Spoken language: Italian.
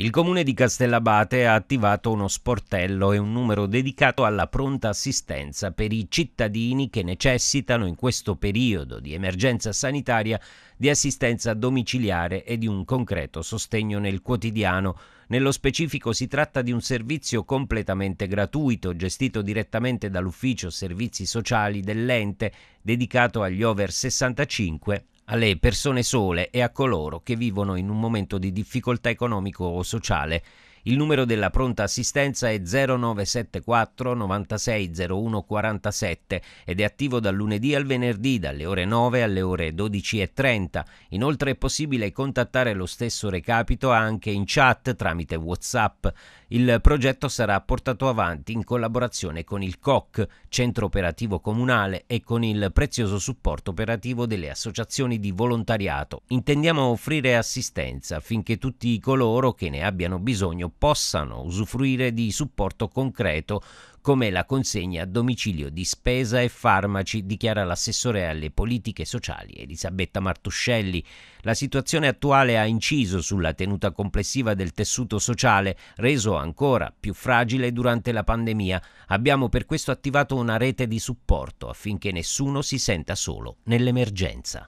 Il comune di Castellabate ha attivato uno sportello e un numero dedicato alla pronta assistenza per i cittadini che necessitano in questo periodo di emergenza sanitaria di assistenza domiciliare e di un concreto sostegno nel quotidiano. Nello specifico si tratta di un servizio completamente gratuito, gestito direttamente dall'ufficio servizi sociali dell'ente, dedicato agli over 65 alle persone sole e a coloro che vivono in un momento di difficoltà economico o sociale il numero della pronta assistenza è 0974 960147 ed è attivo dal lunedì al venerdì dalle ore 9 alle ore 12.30. Inoltre è possibile contattare lo stesso recapito anche in chat tramite WhatsApp. Il progetto sarà portato avanti in collaborazione con il COC, Centro Operativo Comunale, e con il prezioso supporto operativo delle associazioni di volontariato. Intendiamo offrire assistenza affinché tutti coloro che ne abbiano bisogno possano usufruire di supporto concreto come la consegna a domicilio di spesa e farmaci, dichiara l'assessore alle politiche sociali Elisabetta Martuscelli. La situazione attuale ha inciso sulla tenuta complessiva del tessuto sociale, reso ancora più fragile durante la pandemia. Abbiamo per questo attivato una rete di supporto affinché nessuno si senta solo nell'emergenza.